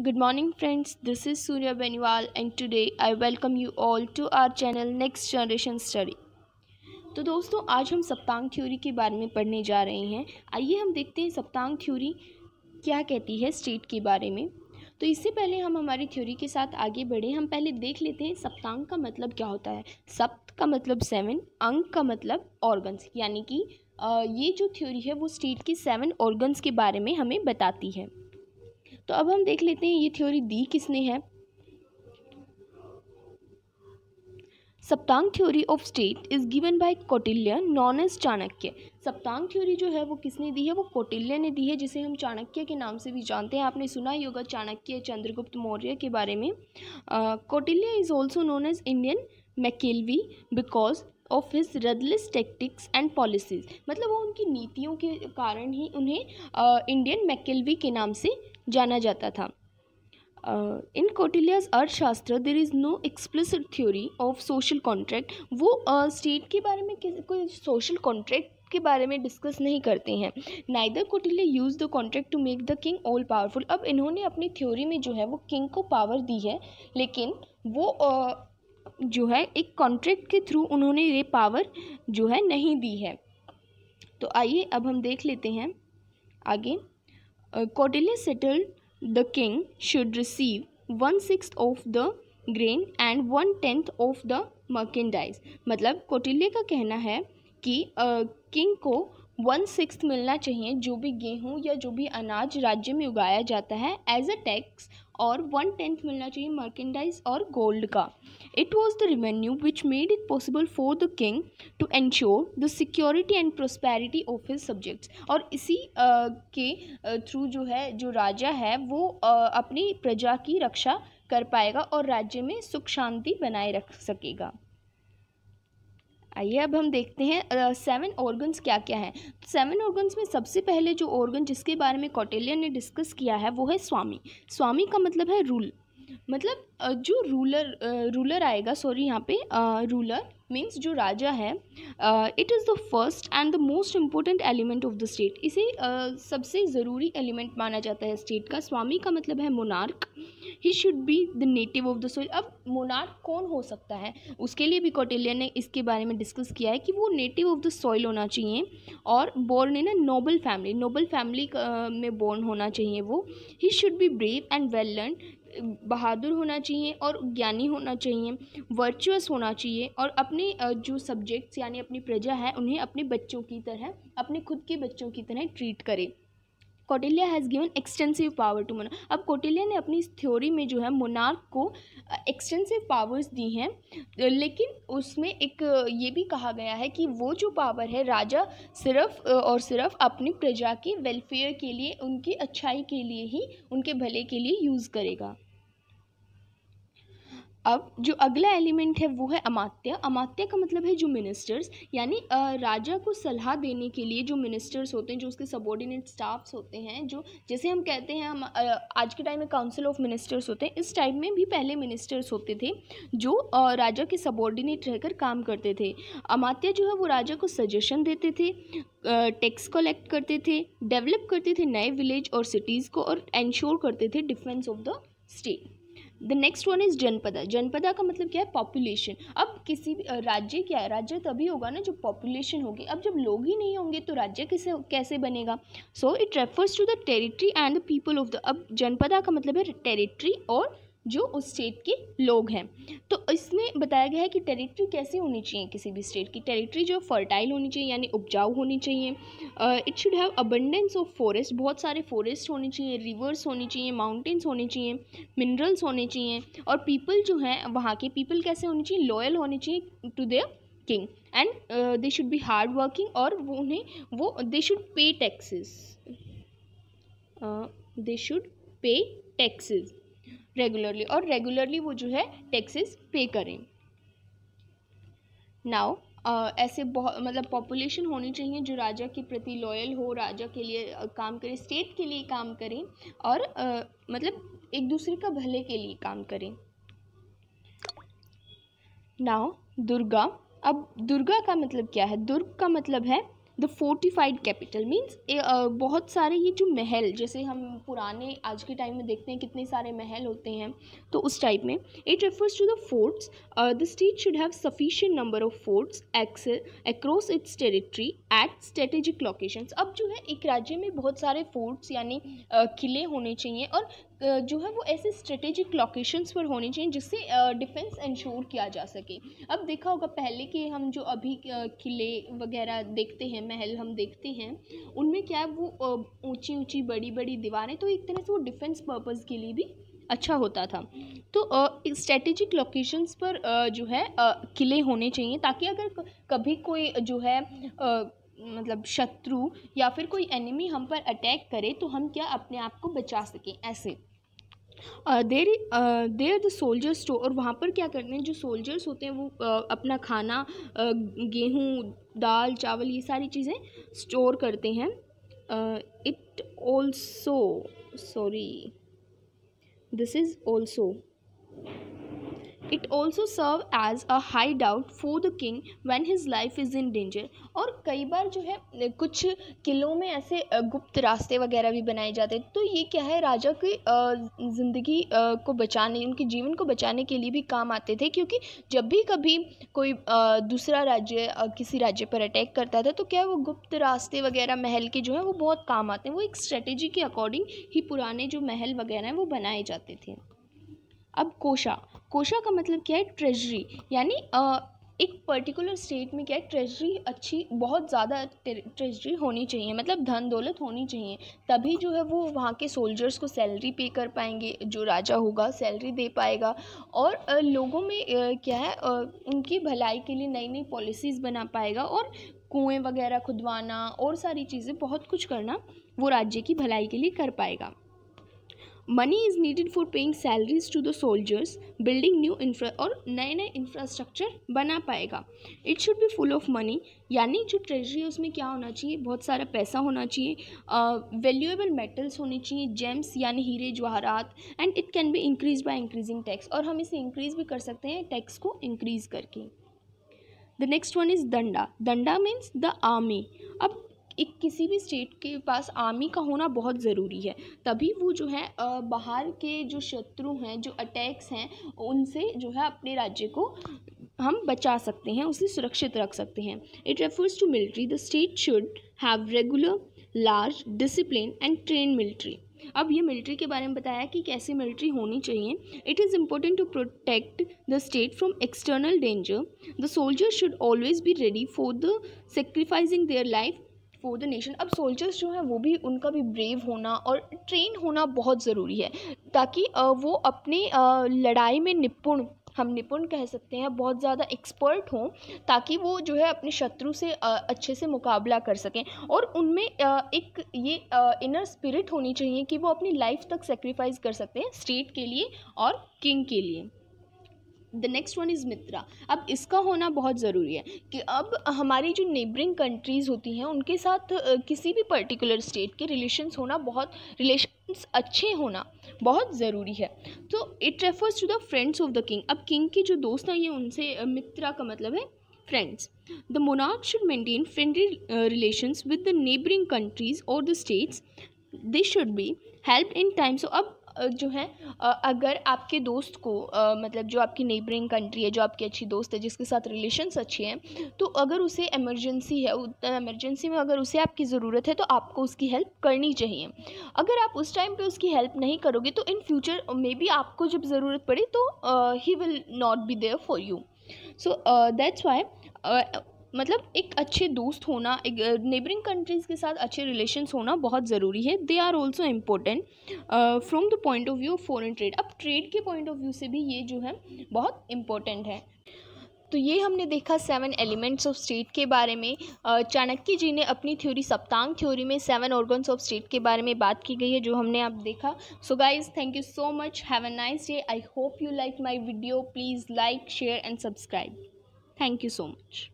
good morning friends this is Surya Beniwal and today I welcome you all to our channel next generation study तो दोस्तों आज हम सप्तांग theory के बारे में पढ़ने जा रहे हैं आइए हम देखते हैं सप्तांग थ्योरी क्या कहती है स्टेट के बारे में तो इससे पहले हम हमारी थ्योरी के साथ आगे बढ़े हम पहले देख लेते हैं सप्तांग का मतलब क्या होता है सप्त का मतलब सेवन अंग का मतलब ऑर्गन्स यानी कि ये जो थ्योरी है वो स्टेट के सेवन ऑर्गन्स के बारे में हमें बताती है तो अब हम देख लेते हैं ये थ्योरी दी किसने है Saptanga theory of state is given by Kautilya known as Chanakya Saptanga theory जो है वो किसने दी है वो कौटिल्य ने दी है जिसे हम चाणक्य के नाम से भी जानते हैं आपने सुना ही होगा चाणक्य चंद्रगुप्त मौर्य के बारे में Kautilya is also known as Indian Machiavelli because of his ruthless tactics and policies मतलब वो उनकी नीतियों के कारण ही उन्हें इंडियन मैकेलवी के नाम से जाना जाता था in Kautilya's Arthashastra there is no explicit theory of social contract वो स्टेट uh, के बारे में कोई सोशल कॉन्ट्रैक्ट के बारे में डिस्कस नहीं करते हैं neither Kautilya use the contract to make the king all powerful अब इन्होंने अपनी थ्योरी में जो है वो किंग को पावर दी है लेकिन वो uh, जो है एक कॉन्ट्रैक्ट के थ्रू उन्होंने ये पावर जो है नहीं दी है तो आइए अब हम देख लेते हैं आगे Kautilya settle the king should receive one six of the grain and one tenth of the merchandise मतलब कौटिल्य का कहना है कि किंग को वन सिक्स मिलना चाहिए जो भी गेहूँ या जो भी अनाज राज्य में उगाया जाता है एज अ टैक्स और वन टेंथ मिलना चाहिए मर्केंडाइज और गोल्ड का it was the revenue which made it possible for the king to ensure the security and prosperity of his subjects और इसी आ, के थ्रू जो है जो राजा है वो आ, अपनी प्रजा की रक्षा कर पाएगा और राज्य में सुख शांति बनाए रख सकेगा आइए अब हम देखते हैं सेवन ऑर्गन्स क्या क्या हैं सेवन तो ऑर्गन्स में सबसे पहले जो ऑर्गन जिसके बारे में कौटिल्य ने डिस्कस किया है वो है स्वामी स्वामी का मतलब है रूल मतलब जो रूलर रूलर आएगा सॉरी यहाँ पे रूलर मीन्स जो राजा है it is the first and the most important element of the state इसे uh, सबसे ज़रूरी एलिमेंट माना जाता है स्टेट का स्वामी का मतलब है monarch he should be the native of the soil अब मोनार्क कौन हो सकता है उसके लिए भी कौटिल्या ने इसके बारे में डिस्कस किया है कि वो नेटिव ऑफ द सॉइल होना चाहिए और born in a noble family noble family में बोर्न होना चाहिए वो ही should be brave and well learn बहादुर होना चाहिए और ज्ञानी होना चाहिए वर्चुअस होना चाहिए और अपने जो सब्जेक्ट्स यानी अपनी प्रजा है उन्हें अपने बच्चों की तरह अपने खुद के बच्चों की तरह ट्रीट करें Kautilya has given extensive power to monarch अब कौटिल्या ने अपनी इस थ्योरी में जो है मोनार्क को एक्सटेंसिव पावर्स दी हैं लेकिन उसमें एक ये भी कहा गया है कि वो जो पावर है राजा सिर्फ और सिर्फ अपनी प्रजा के वेलफेयर के लिए उनकी अच्छाई के लिए ही उनके भले के लिए यूज़ करेगा अब जो अगला एलिमेंट है वो है अमात्या अमात्या का मतलब है जो मिनिस्टर्स यानी राजा को सलाह देने के लिए जो मिनिस्टर्स होते हैं जो उसके सबॉर्डिनेट स्टाफ्स होते हैं जो जैसे हम कहते हैं हम आज के टाइम में काउंसिल ऑफ मिनिस्टर्स होते हैं इस टाइप में भी पहले मिनिस्टर्स होते थे जो राजा के सबॉर्डिनेट रहकर काम करते थे अमात्या जो है वो राजा को सजेशन देते थे टैक्स कलेक्ट करते थे डेवलप करते थे नए विलेज और सिटीज़ को और एंश्योर करते थे defence of the state the next one is Janapada Janapada का मतलब क्या है पॉपुलेशन अब किसी भी राज्य क्या है राज्य तभी होगा ना जब पॉपुलेशन होगी अब जब लोग ही नहीं होंगे तो राज्य कैसे कैसे बनेगा so it refers to the territory and the people of the अब जनपदा का मतलब है टेरिटरी और जो उस स्टेट के लोग हैं तो इसमें बताया गया है कि टेरिटरी कैसी होनी चाहिए किसी भी स्टेट की टेरिटरी जो फर्टाइल होनी चाहिए यानी उपजाऊ होनी चाहिए it should have abundance of forest बहुत सारे फॉरेस्ट होने चाहिए रिवर्स होने चाहिए माउंटेन्स होने चाहिए मिनरल्स होने चाहिए और पीपल जो हैं वहाँ के पीपल कैसे होने चाहिए लॉयल होने चाहिए to their king and they should be hard working और वो उन्हें वो they should pay taxes they should pay taxes regularly और रेगुलरली वो जो है टैक्सेस पे करें नाउ Uh, ऐसे बहुत मतलब पॉपुलेशन होनी चाहिए जो राजा के प्रति लॉयल हो राजा के लिए काम करे स्टेट के लिए काम करें और uh, मतलब एक दूसरे का भले के लिए काम करें नाउ दुर्गा अब दुर्गा का मतलब क्या है दुर्ग का मतलब है द फोर्टिफाइड कैपिटल मीन्स बहुत सारे ये जो महल जैसे हम पुराने आज के टाइम में देखते हैं कितने सारे महल होते हैं तो उस टाइप में it refers to the forts the state should have sufficient number of forts across its territory at strategic locations अब जो है एक राज्य में बहुत सारे फोर्ट्स यानी uh, किले होने चाहिए और जो है वो ऐसे स्ट्रेटेजिक लोकेशंस पर होने चाहिए जिससे डिफेंस इंश्योर किया जा सके अब देखा होगा पहले कि हम जो अभी किले वगैरह देखते हैं महल हम देखते हैं उनमें क्या है वो ऊंची ऊंची बड़ी बड़ी दीवारें तो एक तरह से वो डिफेंस पर्पज़ के लिए भी अच्छा होता था तो स्ट्रेटेजिक लोकेशंस पर जो है किले होने चाहिए ताकि अगर कभी कोई जो है मतलब शत्रु या फिर कोई एनिमी हम पर अटैक करे तो हम क्या अपने आप को बचा सकें ऐसे there there the soldiers store और वहाँ पर क्या करते हैं जो सोल्जर्स होते हैं वो uh, अपना खाना uh, गेहूँ दाल चावल ये सारी चीज़ें स्टोर करते हैं it also sorry this is also it also serve as a high doubt for the king when his life is in danger और कई बार जो है कुछ किलों में ऐसे गुप्त रास्ते वगैरह भी बनाए जाते हैं तो ये क्या है राजा की ज़िंदगी को बचाने उनके जीवन को बचाने के लिए भी काम आते थे क्योंकि जब भी कभी कोई दूसरा राज्य किसी राज्य पर अटैक करता था तो क्या वो गुप्त रास्ते वगैरह महल के जो हैं वो बहुत काम आते हैं वो एक स्ट्रेटेजी के अकॉर्डिंग ही पुराने जो महल वगैरह हैं वो बनाए जाते थे अब कोशा कोशा का मतलब क्या है ट्रेजरी यानी एक पर्टिकुलर स्टेट में क्या है ट्रेजरी अच्छी बहुत ज़्यादा ट्रेजरी होनी चाहिए मतलब धन दौलत होनी चाहिए तभी जो है वो वहाँ के सोल्जर्स को सैलरी पे कर पाएंगे जो राजा होगा सैलरी दे पाएगा और लोगों में क्या है उनकी भलाई के लिए नई नई पॉलिसीज़ बना पाएगा और कुएँ वगैरह खुदवाना और सारी चीज़ें बहुत कुछ करना वो राज्य की भलाई के लिए कर पाएगा money is needed for paying salaries to the soldiers building new infra और नए नए इंफ्रास्ट्रक्चर बना पाएगा it should be full of money यानी जो ट्रेजरी है उसमें क्या होना चाहिए बहुत सारा पैसा होना चाहिए वैल्यूएबल मेटल्स होने चाहिए जेम्स यानी हीरे जवाहरात and it can be increase by increasing tax और हम इसे इंक्रीज भी कर सकते हैं टैक्स को इंक्रीज करके द नेक्स्ट वन इज़ दंडा दंडा मीन्स द आर्मी अब एक किसी भी स्टेट के पास आर्मी का होना बहुत ज़रूरी है तभी वो जो है बाहर के जो शत्रु हैं जो अटैक्स हैं उनसे जो है अपने राज्य को हम बचा सकते हैं उसे सुरक्षित रख सकते हैं it refers to military the state should have regular large discipline and train military अब ये मिलिट्री के बारे में बताया कि कैसी मिलिट्री होनी चाहिए it is important to protect the state from external danger the soldier should always be ready for the sacrificing their life for the nation अब सोल्जर्स जो हैं वो भी उनका भी ब्रेव होना और ट्रेन होना बहुत ज़रूरी है ताकि वो अपनी लड़ाई में निपुण हम निपुण कह सकते हैं बहुत ज़्यादा एक्सपर्ट हों ताकि वो जो है अपने शत्रु से अच्छे से मुकाबला कर सकें और उनमें एक ये इनर स्पिरिट होनी चाहिए कि वो अपनी लाइफ तक सेक्रीफाइस कर सकते हैं स्टेट के लिए और किंग के लिए द नेक्स्ट वन इज़ मित्रा अब इसका होना बहुत ज़रूरी है कि अब हमारी जो नेबरिंग कंट्रीज़ होती हैं उनके साथ किसी भी पर्टिकुलर स्टेट के रिलेशंस होना बहुत रिलेशंस अच्छे होना बहुत ज़रूरी है तो it refers to the friends of the king अब किंग के जो दोस्त हैं ये उनसे मित्रा का मतलब है फ्रेंड्स द मोनाक should maintain friendly uh, with the neighbouring countries और the states this should be help in times अब जो है अगर आपके दोस्त को मतलब जो आपकी नेबरिंग कंट्री है जो आपकी अच्छी दोस्त है जिसके साथ रिलेशन्स अच्छे हैं तो अगर उसे एमरजेंसी है एमरजेंसी में अगर उसे आपकी ज़रूरत है तो आपको उसकी हेल्प करनी चाहिए अगर आप उस टाइम पे उसकी हेल्प नहीं करोगे तो इन फ्यूचर मे बी आपको जब ज़रूरत पड़े तो he will not be there for you so that's why मतलब एक अच्छे दोस्त होना एक नेबरिंग कंट्रीज़ के साथ अच्छे रिलेशंस होना बहुत ज़रूरी है they are also important from the point of view of foreign trade अब ट्रेड के पॉइंट ऑफ व्यू से भी ये जो है बहुत इम्पोर्टेंट है तो ये हमने देखा सेवन एलिमेंट्स ऑफ स्टेट के बारे में चाणक्य जी ने अपनी थ्योरी सप्तांग थ्योरी में सेवन ऑर्गन्स ऑफ स्टेट के बारे में बात की गई है जो हमने आप देखा so guys thank you so much have a nice day I hope you like my video please like share and subscribe thank you so much